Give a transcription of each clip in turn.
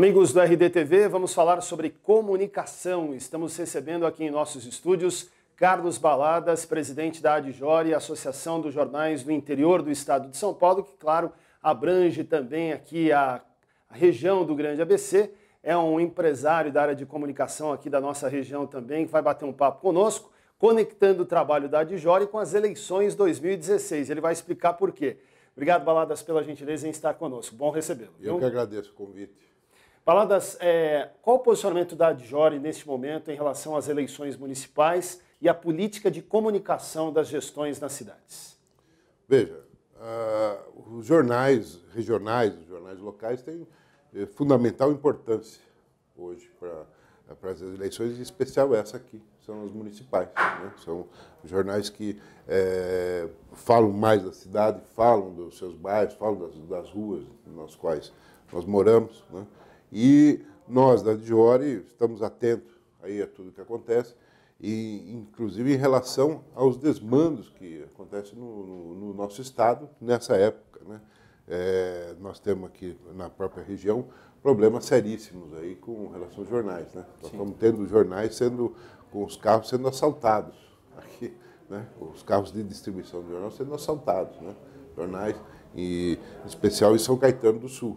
Amigos do RDTV, vamos falar sobre comunicação. Estamos recebendo aqui em nossos estúdios Carlos Baladas, presidente da Adjore, Associação dos Jornais do Interior do Estado de São Paulo, que, claro, abrange também aqui a, a região do Grande ABC. É um empresário da área de comunicação aqui da nossa região também, que vai bater um papo conosco, conectando o trabalho da Adjore com as eleições 2016. Ele vai explicar por quê. Obrigado, Baladas, pela gentileza em estar conosco. Bom recebê-lo. Eu que agradeço o convite. Baladas, é, qual o posicionamento da Adjore neste momento em relação às eleições municipais e à política de comunicação das gestões nas cidades? Veja, uh, os jornais regionais, os jornais locais têm eh, fundamental importância hoje para eh, para as eleições, em especial essa aqui, são as municipais. Né? São jornais que é, falam mais da cidade, falam dos seus bairros, falam das, das ruas nas quais nós moramos. Né? E nós, da Diori, estamos atentos aí a tudo que acontece, e inclusive em relação aos desmandos que acontecem no, no, no nosso estado nessa época. Né? É, nós temos aqui na própria região problemas seríssimos aí com relação aos jornais. Né? Nós estamos tendo jornais sendo, com os carros sendo assaltados aqui, né? os carros de distribuição de jornal sendo assaltados, né? jornais, e, em especial em São Caetano do Sul.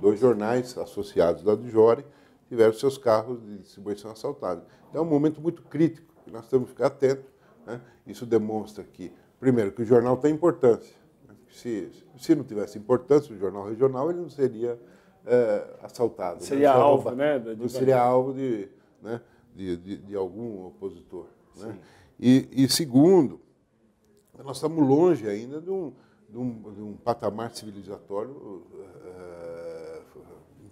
Dois jornais associados da Dijore tiveram seus carros de distribuição assaltados. Então é um momento muito crítico que nós temos que ficar atentos. Né? Isso demonstra que, primeiro, que o jornal tem importância. Né? Se, se não tivesse importância o jornal regional, ele não seria é, assaltado. Né? Seria né? alvo, né? De... Não seria alvo de, né? de, de, de algum opositor. Né? E, e, segundo, nós estamos longe ainda de um, de um, de um patamar civilizatório uh,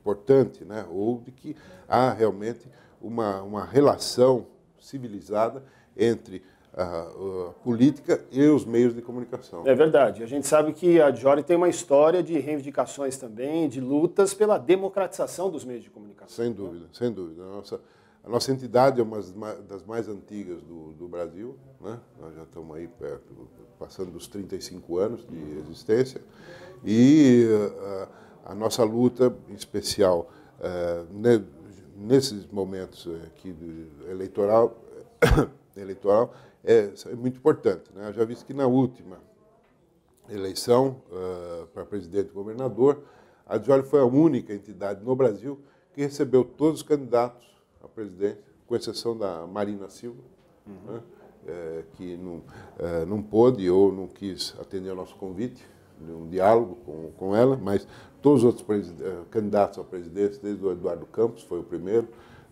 importante, né? ou de que há realmente uma, uma relação civilizada entre a, a, política e os meios de comunicação. É verdade. A gente sabe que a Diori tem uma história de reivindicações também, de lutas pela democratização dos meios de comunicação. Sem dúvida, né? sem dúvida. A nossa, a nossa entidade é uma das mais antigas do, do Brasil, né? nós já estamos aí perto, passando dos 35 anos de existência, e. Uh, a nossa luta, em especial uh, nesses momentos aqui eleitoral, eleitoral é, é, muito importante. Né? Eu já vi que na última eleição uh, para presidente e governador, a Diori foi a única entidade no Brasil que recebeu todos os candidatos a presidente, com exceção da Marina Silva, uhum. né? é, que não, é, não pôde ou não quis atender ao nosso convite de um diálogo com, com ela, mas todos os outros eh, candidatos à presidência, desde o Eduardo Campos, foi o primeiro,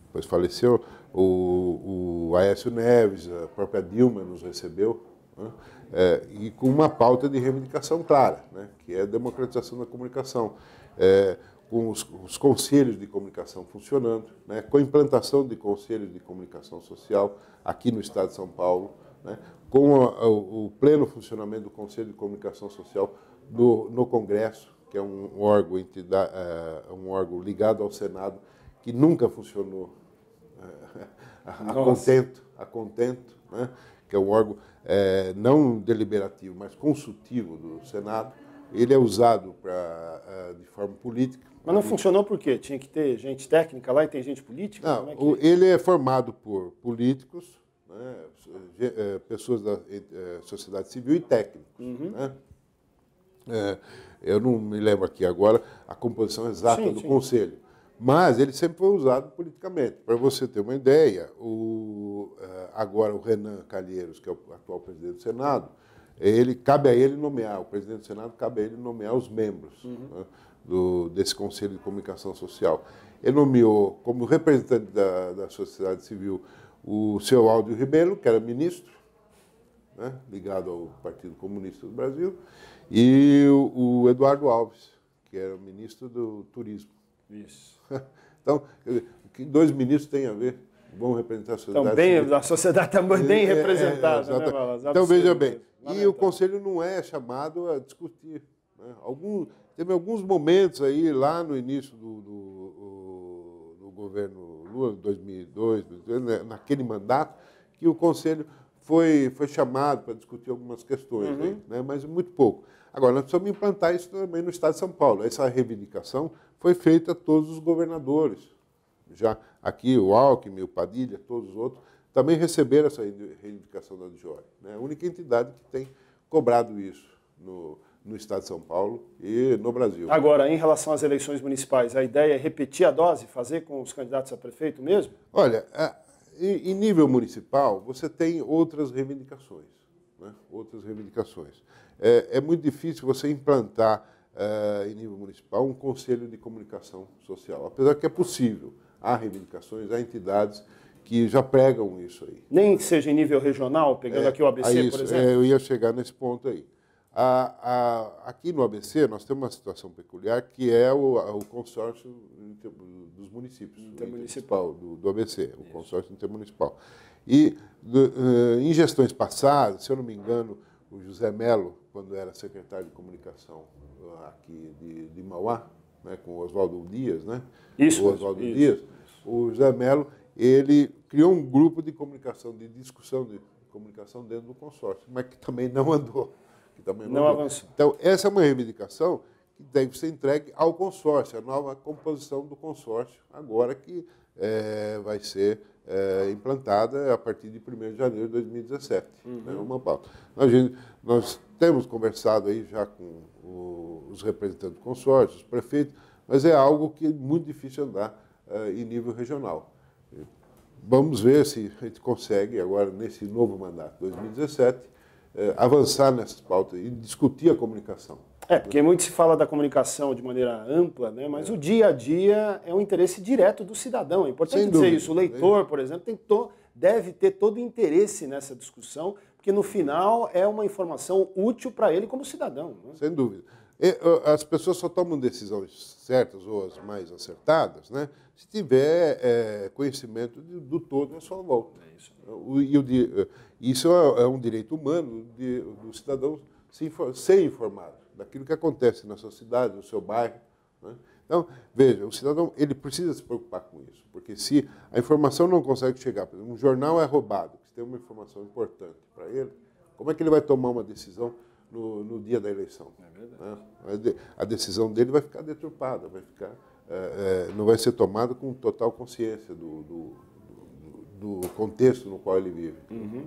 depois faleceu, o, o Aécio Neves, a própria Dilma nos recebeu, né? é, e com uma pauta de reivindicação clara, né? que é a democratização da comunicação, é, com os, os, conselhos de comunicação funcionando, né? com a implantação de conselhos de comunicação social aqui no estado de São Paulo, né, com a, o pleno funcionamento do Conselho de Comunicação Social no, no Congresso, que é um órgão, eh, um órgão ligado ao Senado, que nunca funcionou eh, a, contento, a contento né? que é um órgão é, não deliberativo, mas consultivo do Senado. Ele é usado pra, de forma política. Mas não funcionou por quê? Tinha que ter gente técnica lá e tem gente política? Não, é que... É? Ele é formado por políticos, né, pessoas da sociedade civil e técnicos. Uhum. Né? é, eu não me lembro aqui agora a composição exata sim, do sim. Conselho, mas ele sempre foi usado politicamente. Para você ter uma ideia, o, é, agora o Renan Calheiros, que é o atual presidente do Senado, ele cabe a ele nomear, o presidente do Senado cabe a ele nomear os membros uhum. né, do, desse Conselho de Comunicação Social. Ele nomeou como representante da, da sociedade civil o seu Áudio Ribeiro, que era ministro, né, ligado ao Partido Comunista do Brasil, e o, o Eduardo Alves, que era o ministro do Turismo. Isso. então, que dois ministros têm a ver? Vão representar a sociedade. Também, a sociedade também tá bem é, é, representada. É, né, então, veja bem, Lamentável. e o Conselho não é chamado a discutir. Né? Algum, teve alguns momentos aí, lá no início do, do, do governo Lula, 2002, 2002, né, naquele mandato, que o Conselho foi, foi chamado para discutir algumas questões, uhum. aí, né? mas muito pouco. Agora, nós precisamos implantar isso também no Estado de São Paulo. Essa reivindicação foi feita a todos os governadores. Já aqui, o Alckmin, o Padilha, todos os outros, também receberam essa reivindicação da DJOI. Né? A única entidade que tem cobrado isso no, no Estado de São Paulo e no Brasil. Agora, em relação às eleições municipais, a ideia é repetir a dose, fazer com os candidatos a prefeito mesmo? Olha, em nível municipal, você tem outras reivindicações. Né? Outras reivindicações. É, é, muito difícil você implantar eh, em nível municipal um conselho de comunicação social, apesar que é possível. Há reivindicações, há entidades que já pregam isso aí. Nem que seja em nível regional, pegando é, aqui o ABC, é isso, por é, exemplo. É, eu ia chegar nesse ponto aí. A, a, aqui no ABC, nós temos uma situação peculiar que é o, o consórcio inter, dos municípios, intermunicipal do, do ABC, Isso. o consórcio intermunicipal. E do, eh, em gestões passadas, se eu não me engano, o José Melo, quando era secretário de comunicação eh, aqui de, de Mauá, né, com o Oswaldo Dias, né? Isso. O Oswaldo Dias. O José Melo, ele criou um grupo de comunicação, de discussão de comunicação dentro do consórcio, mas que também não andou que também não, não avançou. Então, essa é uma reivindicação que deve ser entregue ao consórcio, a nova composição do consórcio, agora que é, vai ser é, implantada a partir de 1 de janeiro de 2017. Né, uhum. Né, uma pauta. Nós, nós, temos conversado aí já com o, os representantes do consórcio, os prefeitos, mas é algo que é muito difícil andar é, em nível regional. Vamos ver se a gente consegue agora, nesse novo mandato 2017, é, avançar nessas pautas e discutir a comunicação. É, porque muito se fala da comunicação de maneira ampla, né? mas é. o dia a dia é um interesse direto do cidadão. É importante Sem dizer dúvida. isso. O leitor, por exemplo, tem to, deve ter todo o interesse nessa discussão, porque no final é uma informação útil para ele como cidadão. Né? Sem dúvida. As pessoas só tomam decisões certas ou as mais acertadas, né? Se tiver é, conhecimento do todo à sua volta. É isso. É, isso é, é um direito humano de, do cidadão se ser informado daquilo que acontece na sua cidade, no seu bairro. Né? Então, veja, o cidadão ele precisa se preocupar com isso, porque se a informação não consegue chegar, por exemplo, um jornal é roubado, se tem uma informação importante para ele, como é que ele vai tomar uma decisão no, no dia da eleição. É verdade. Né? A decisão dele vai ficar deturpada, vai ficar, é, é, não vai ser tomada com total consciência do, do, do, do contexto no qual ele vive. Uhum.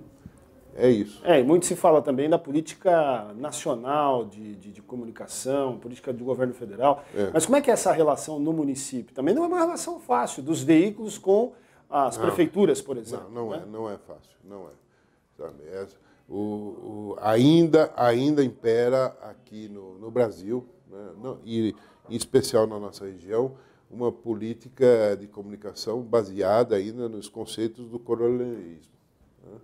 É isso. É, e muito se fala também da política nacional de, de, de comunicação, política do governo federal. É. Mas como é que é essa relação no município? Também não é uma relação fácil dos veículos com as não. prefeituras, por exemplo. Não, não né? é, não é fácil, não é. Sabe? É, o, o, ainda, ainda impera aqui no, no Brasil, né? Não, e em especial na nossa região, uma política de comunicação baseada ainda nos conceitos do coronelismo. Né?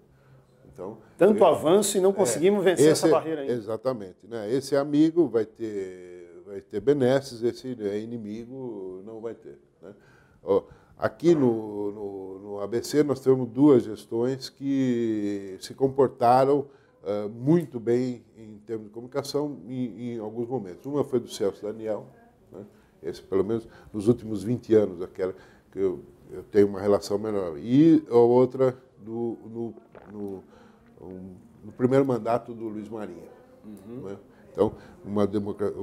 Então, Tanto eu, é, avanço e não é, conseguimos é, vencer esse, essa barreira ainda. Exatamente. Né? Esse amigo vai ter, vai ter benesses, esse inimigo não vai ter. Né? Oh, Aqui no, no, no ABC nós temos duas gestões que se comportaram uh, muito bem em termos de comunicação em, em, alguns momentos. Uma foi do Celso Daniel, né? esse pelo menos nos últimos 20 anos, aquela que eu, eu tenho uma relação melhor. E a outra do, no, no, um, no primeiro mandato do Luiz Marinho. Uhum. Né? Então, uma,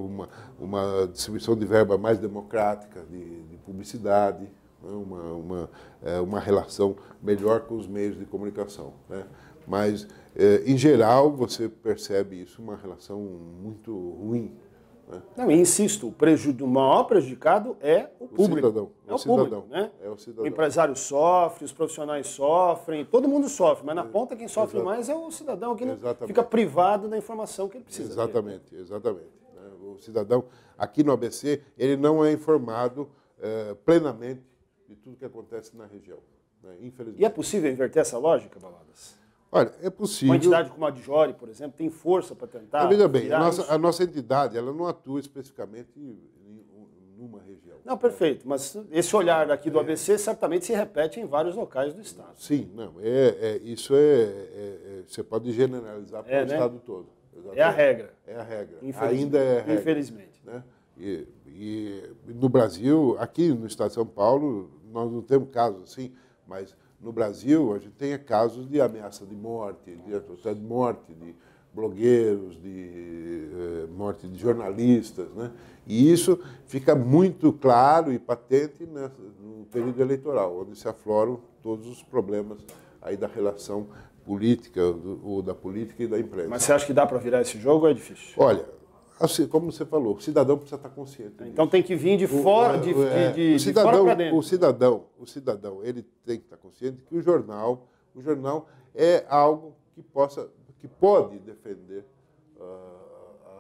uma, uma distribuição de verba mais democrática, de, de publicidade, né, uma, uma, é, uma relação melhor com os meios de comunicação. Né? Mas, é, em geral, você percebe isso, uma relação muito ruim. Né? Não, e insisto, o, prejudic... o maior prejudicado é o público. O cidadão, é, é o, cidadão, público, né? é o cidadão. O empresário sofre, os profissionais sofrem, todo mundo sofre, mas na é, ponta quem sofre exatamente. mais é o cidadão, que fica privado da informação que ele precisa. Exatamente, ter. exatamente. Né. O cidadão, aqui no ABC, ele não é informado plenamente de tudo que acontece na região. Né? Infelizmente. E é possível inverter essa lógica, Baladas? Olha, é possível. Uma entidade como a de Jori, por exemplo, tem força para tentar. Mas veja bem, a nossa, a nossa, entidade ela não atua especificamente em, uma região. Não, perfeito. Mas esse olhar aqui do é. ABC certamente se repete em vários locais do Estado. Sim, não. É, é isso é, é, é Você pode generalizar é, para o né? Estado todo. Exatamente. É a regra. É a regra. Ainda é a regra. Infelizmente. Né? E, e, no Brasil, aqui no Estado de São Paulo, nós não temos casos assim, mas no Brasil a gente tem casos de ameaça de morte, de atrocidade de morte, de blogueiros, de eh, morte de jornalistas. Né? E isso fica muito claro e patente no período eleitoral, onde se afloram todos os problemas aí da relação política, ou da política e da imprensa. Mas você acha que dá para virar esse jogo ou é difícil? Olha, assim, como você falou, o cidadão precisa estar consciente. Então disso. tem que vir de fora, de, é, de, de, o cidadão, para dentro. O cidadão, o cidadão, ele tem que estar consciente que o jornal, o jornal é algo que possa, que pode defender uh,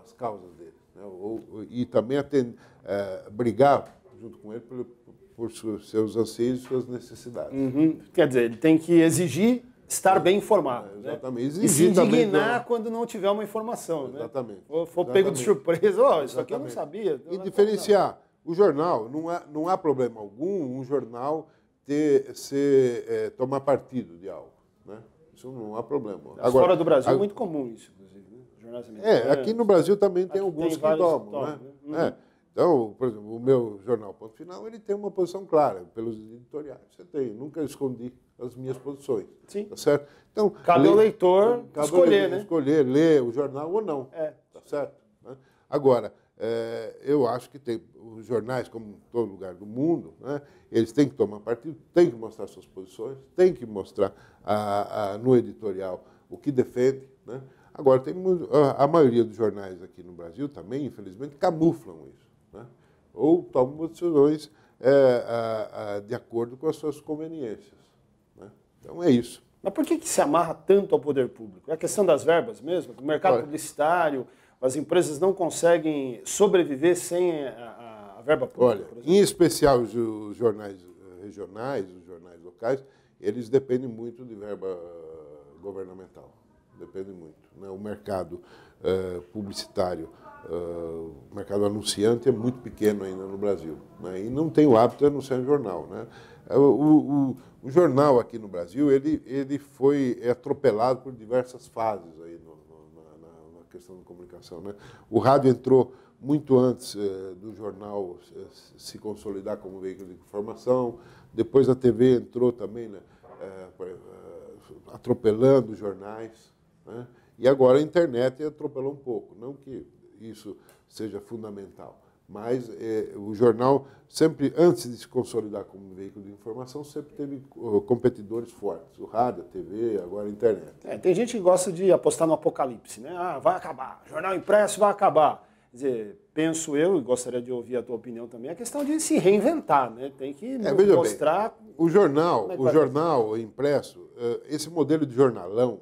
as causas dele, né? ou, e também atender, uh, brigar junto com ele por, por seus anseios e suas necessidades. Uhum. Quer dizer, ele tem que exigir estar bem informado. É, exatamente. Né? E se indignar quando não tiver uma informação. Né? Exatamente. Né? Ou for exatamente. pego de surpresa, oh, isso aqui eu não sabia. Eu então e não diferenciar. Não. O jornal, não há, não há problema algum um jornal ter, ser, é, tomar partido de algo. Né? Isso não há problema. Agora, Fora do Brasil é a... é muito comum isso, inclusive. Né? Jornais é, aqui no Brasil também tem aqui alguns tem que tomam. Né? né? Uhum. É. Então, por exemplo, o meu jornal Ponto Final, ele tem uma posição clara, pelos editoriais você tem, nunca escondi as minhas posições. Sim. Tá certo? Então, cabe ao leitor então, cabe escolher, né? Escolher, ler o jornal ou não. É. Tá certo? Né? Agora, é, eu acho que tem, os jornais, como em todo lugar do mundo, né, eles têm que tomar partido, têm que mostrar suas posições, têm que mostrar a, a, no editorial o que defende, né? Agora, tem, a maioria dos jornais aqui no Brasil também, infelizmente, camuflam isso. Né? Ou tomam decisões é, a, a, de acordo com as suas conveniências. Né? Então é isso. Mas por que, que se amarra tanto ao poder público? É a questão das verbas mesmo? O mercado publicitário, as empresas não conseguem sobreviver sem a, a verba pública? Olha, em especial os, os jornais eh, regionais, os jornais locais, eles dependem muito de verba eh, governamental depende muito. Né? O mercado uh, publicitário, uh, o mercado anunciante é muito pequeno ainda no Brasil. Né? E não tem o hábito de anunciar em jornal. Né? É, o, o, o, jornal aqui no Brasil ele, ele foi atropelado por diversas fases aí no, no, na, na, questão da comunicação. Né? O rádio entrou muito antes eh, do jornal se consolidar como veículo de informação. Depois a TV entrou também né, atropelando os jornais. Né? E agora a internet atropelou um pouco. Não que isso seja fundamental, mas é, o jornal sempre, antes de se consolidar como veículo de informação, sempre teve competidores fortes. O rádio, a TV, agora a internet. É, tem gente que gosta de apostar no apocalipse, né? Ah, vai acabar, jornal impresso vai acabar. Quer dizer, penso eu, e gostaria de ouvir a tua opinião também, a é questão de se reinventar, né? Tem que é, mostrar. Bem, o jornal, é o jornal impresso, é, esse modelo de jornalão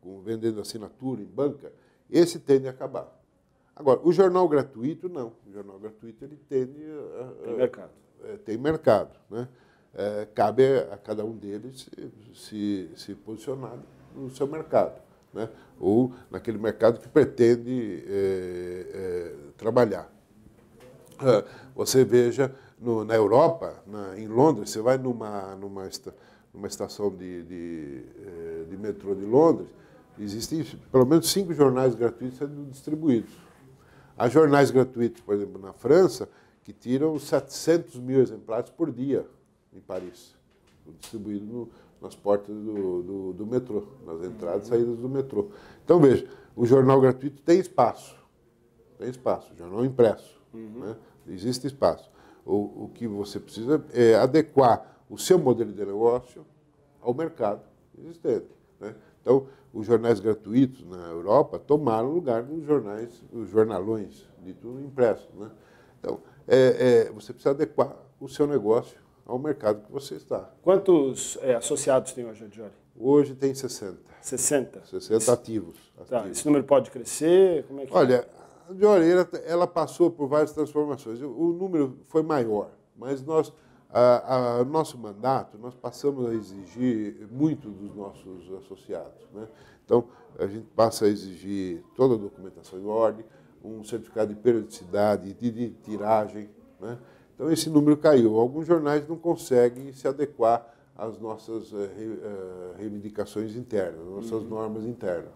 com, vendendo assinatura em banca, esse tende a acabar. Agora, o jornal gratuito, não. O jornal gratuito ele tende a, tem mercado. É, tem mercado. Né? É, cabe a cada um deles se, se posicionar no seu mercado. Né? ou naquele mercado que pretende é, é, trabalhar. É, você veja no, na Europa, na, em Londres, você vai numa, numa, esta, numa estação de, de, é, de metrô de Londres, Existem pelo menos cinco jornais gratuitos sendo distribuídos. Há jornais gratuitos, por exemplo, na França, que tiram 700 mil exemplares por dia em Paris, distribuídos no, nas portas do, do, do, metrô, nas entradas e saídas do metrô. Então, veja, o jornal gratuito tem espaço, tem espaço, jornal impresso, uhum. né? existe espaço. O, o que você precisa é adequar o seu modelo de negócio ao mercado existente. Né? Então, os jornais gratuitos na Europa tomaram lugar nos jornais, os jornalões, de tudo impresso. Né? Então, é, é, você precisa adequar o seu negócio ao mercado que você está. Quantos é, associados tem hoje, Jory? Hoje tem 60. 60? 60 ativos. ativos. Tá, esse número pode crescer? Como é que é? Olha, a Jory, ela, ela passou por várias transformações. O número foi maior, mas nós a, a, nosso mandato, nós passamos a exigir muito dos nossos associados. Né? Então, a gente passa a exigir toda a documentação em ordem, um certificado de periodicidade, de, tiragem. Né? Então, esse número caiu. Alguns jornais não conseguem se adequar às nossas eh, eh, reivindicações internas, às nossas uhum. normas internas.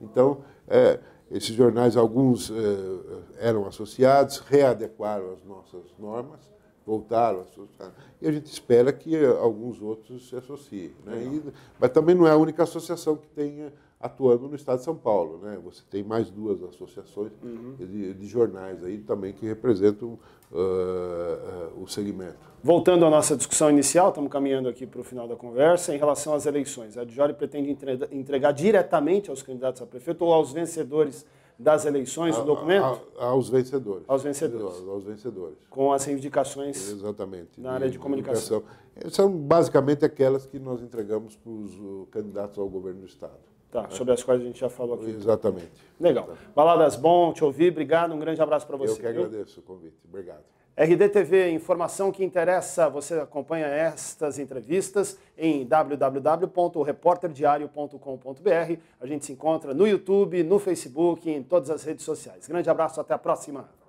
Então, é, esses jornais, alguns eh, eram associados, readequaram as nossas normas voltaram a associar. E a gente espera que alguns outros se associem. Né? E, mas também não é a única associação que tem eh, atuando no estado de São Paulo. Né? Você tem mais duas associações uhum. de, de, jornais aí também que representam uh, uh, o segmento. Voltando à nossa discussão inicial, estamos caminhando aqui para o final da conversa, em relação às eleições. A Adjori pretende entregar diretamente aos candidatos a prefeito ou aos vencedores das eleições, a, o documento? A, a, aos vencedores. Aos vencedores. Aos, aos vencedores. Com as reivindicações Exatamente. na área de, de comunicação. comunicação. São basicamente aquelas que nós entregamos para os candidatos ao governo do Estado. Tá, né? sobre as quais a gente já falou aqui. Exatamente. Legal. Baladas, bom te ouvir. Obrigado, um grande abraço para você. Eu que agradeço viu? o convite. Obrigado. RDTV, informação que interessa. Você acompanha estas entrevistas em www.reporterdiario.com.br. A gente se encontra no YouTube, no Facebook, em todas as redes sociais. Grande abraço, até a próxima.